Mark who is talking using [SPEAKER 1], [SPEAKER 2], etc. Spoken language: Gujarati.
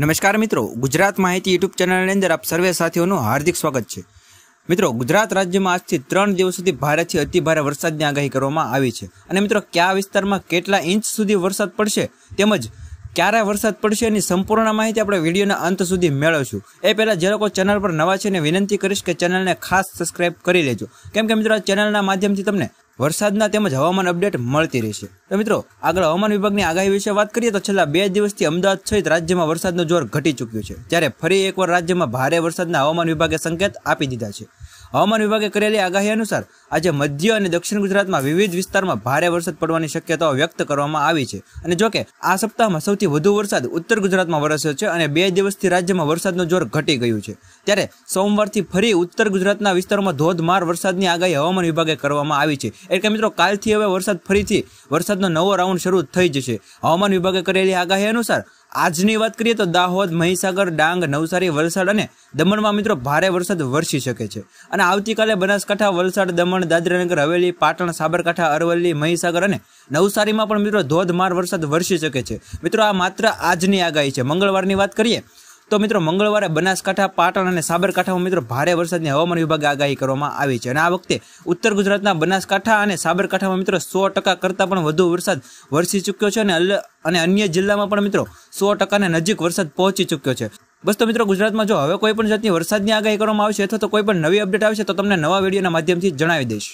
[SPEAKER 1] નમસ્કાર મિત્રો ગુજરાત માહિતી યુટ્યુબ ચેનલની અંદર આપ સર્વે સાથીઓનું હાર્દિક સ્વાગત છે મિત્રો ગુજરાત રાજ્યમાં આજથી ત્રણ દિવસ સુધી ભારેથી અતિભારે વરસાદની આગાહી કરવામાં આવી છે અને મિત્રો કયા વિસ્તારમાં કેટલા ઇંચ સુધી વરસાદ પડશે તેમજ ક્યારે વરસાદ પડશે એની સંપૂર્ણ માહિતી આપણે વિડીયોના અંત સુધી મેળવશું એ પહેલાં જે લોકો ચેનલ પર નવા છે એને વિનંતી કરીશ કે ચેનલને ખાસ સબસ્ક્રાઇબ કરી લેજો કેમ કે મિત્રો આ ચેનલના માધ્યમથી તમને વરસાદના તેમજ હવામાન અપડેટ મળતી રહેશે તો મિત્રો આગળ હવામાન વિભાગની આગાહી વિશે વાત કરીએ તો છેલ્લા બે દિવસથી અમદાવાદ સહિત રાજ્યમાં વરસાદનો જોર ઘટી ચૂક્યું છે ત્યારે ફરી એકવાર રાજ્યમાં ભારે વરસાદના હવામાન વિભાગે સંકેત આપી દીધા છે હવામાન વિભાગે કરેલી આગાહી અનુસાર આજે મધ્ય અને દક્ષિણ ગુજરાતમાં વિવિધ વિસ્તારમાં ભારે વરસાદ પડવાની શક્યતાઓ વ્યક્ત કરવામાં આવી છે અને જોકે આ સપ્તાહમાં સૌથી વધુ વરસાદ ઉત્તર ગુજરાતમાં વરસ્યો છે અને બે દિવસથી રાજ્યમાં વરસાદનું જોર ઘટી ગયું છે ત્યારે સોમવારથી ફરી ઉત્તર ગુજરાતના વિસ્તારોમાં ધોધમાર વરસાદની આગાહી હવામાન વિભાગે કરવામાં આવી છે એટલે કે મિત્રો કાલથી હવે વરસાદ ફરીથી વરસાદનો નવો રાઉન્ડ શરૂ થઈ જશે હવામાન વિભાગે કરેલી આગાહી અનુસાર આજની વાત કરીએ તો દાહોદ મહીસાગર ડાંગ નવસારી વલસાડ અને દમણમાં મિત્રો ભારે વરસાદ વરસી શકે છે અને આવતીકાલે બનાસકાંઠા વલસાડ દમણ દાદરાનગર હવેલી પાટણ સાબરકાંઠા અરવલ્લી મહીસાગર અને નવસારીમાં પણ મિત્રો ધોધમાર વરસાદ વરસી શકે છે મિત્રો આ માત્ર આજની આગાહી છે મંગળવારની વાત કરીએ તો મિત્રો મંગળવારે બનાસકાંઠા પાટણ અને સાબરકાંઠામાં મિત્રો ભારે વરસાદની હવામાન વિભાગે આગાહી કરવામાં આવી છે અને આ વખતે ઉત્તર ગુજરાતના બનાસકાંઠા અને સાબરકાંઠામાં મિત્રો સો ટકા કરતાં પણ વધુ વરસાદ વરસી ચૂક્યો છે અને અને અન્ય જિલ્લામાં પણ મિત્રો સો ટકાને નજીક વરસાદ પહોંચી ચૂક્યો છે બસ તો મિત્રો ગુજરાતમાં જો હવે કોઈ પણ જાતની વરસાદની આગાહી કરવામાં આવશે અથવા તો કોઈ પણ નવી અપડેટ આવશે તો તમને નવા વિડીયોના માધ્યમથી જણાવી દઈશ